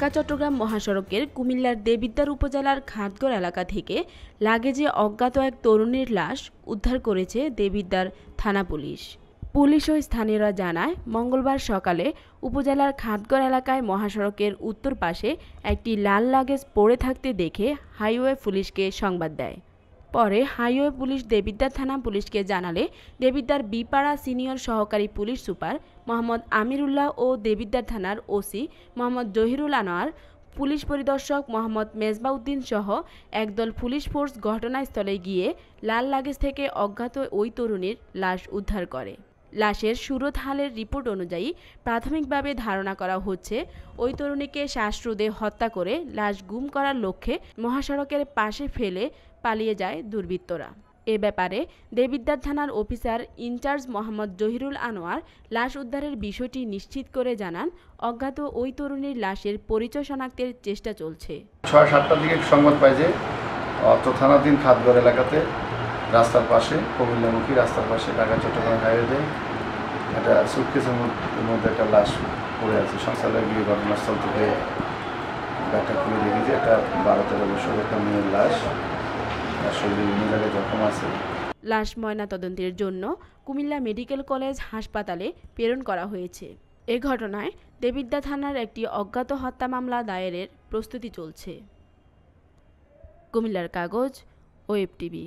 ঢাকা চট্টগ্রাম মহাসড়কের কুমিল্লার দেবিদ্যার উপজেলার খাতগড় এলাকা থেকে লাগেজে অজ্ঞাত এক তরুণীর লাশ উদ্ধার করেছে দেবিদ্যার থানা পুলিশ পুলিশ ও স্থানীয়রা জানায় মঙ্গলবার সকালে উপজেলার খাতগড় এলাকায় মহাসড়কের উত্তর পাশে একটি লাল লাগেজ পড়ে থাকতে দেখে হাইওয়ে পুলিশকে সংবাদ দেয় পরে হাইওয়ে পুলিশ দেবিদ্যা থানা পুলিশকে জানালে দেবিদ্যার বিপাড়া সিনিয়র সহকারী পুলিশ সুপার মোহাম্মদ আমিরুল্লাহ ও দেবিদ্যা থানার ওসি মোহাম্মদ জহিরুল আনোয়ার পুলিশ পরিদর্শক মোহাম্মদ মেজবাউদ্দিন সহ একদল পুলিশ ফোর্স ঘটনাস্থলে গিয়ে লাল লাগেজ থেকে অজ্ঞাত ওই তরুণীর লাশ উদ্ধার করে লাশের সুরতহালের রিপোর্ট অনুযায়ী প্রাথমিকভাবে ধারণা করা হচ্ছে ওই তরুণীকে শ্বাসরোধে হত্যা করে লাশ গুম করার লক্ষ্যে মহাসড়কের পাশে ফেলে পালিয়ে যায় দুর্বৃত্তরা এ ব্যাপারে দেবিদ্যার থানার অফিসার ইনচার্জ মোহাম্মদ জহিরুল আনোয়ার লাশ উদ্ধারের বিষয়টি নিশ্চিত করে জানান অজ্ঞাত ওই তরুণীর লাশের পরিচয় শনাক্তের চেষ্টা চলছে ছয় সাতটার দিকে সংবাদ পাই যে থানাধীন খাতগড় এলাকাতে রাস্তার পাশে কুমিল্লামুখী রাস্তার পাশে ঢাকা চট্টগ্রাম হাইওয়েতে একটা সুটকেসের মধ্যে একটা লাশ পড়ে আছে সংসারে গিয়ে ঘটনাস্থল থেকে ব্যাটা খুলে দেখি যে একটা বারো তেরো বছর একটা মেয়ের লাশ তার শরীরে মেজাগে জখম আছে লাশ ময়না তদন্তের জন্য কুমিল্লা মেডিকেল কলেজ হাসপাতালে প্রেরণ করা হয়েছে এ ঘটনায় দেবিদ্যা থানার একটি অজ্ঞাত হত্যা মামলা দায়েরের প্রস্তুতি চলছে কুমিল্লার কাগজ ওয়েব টিভি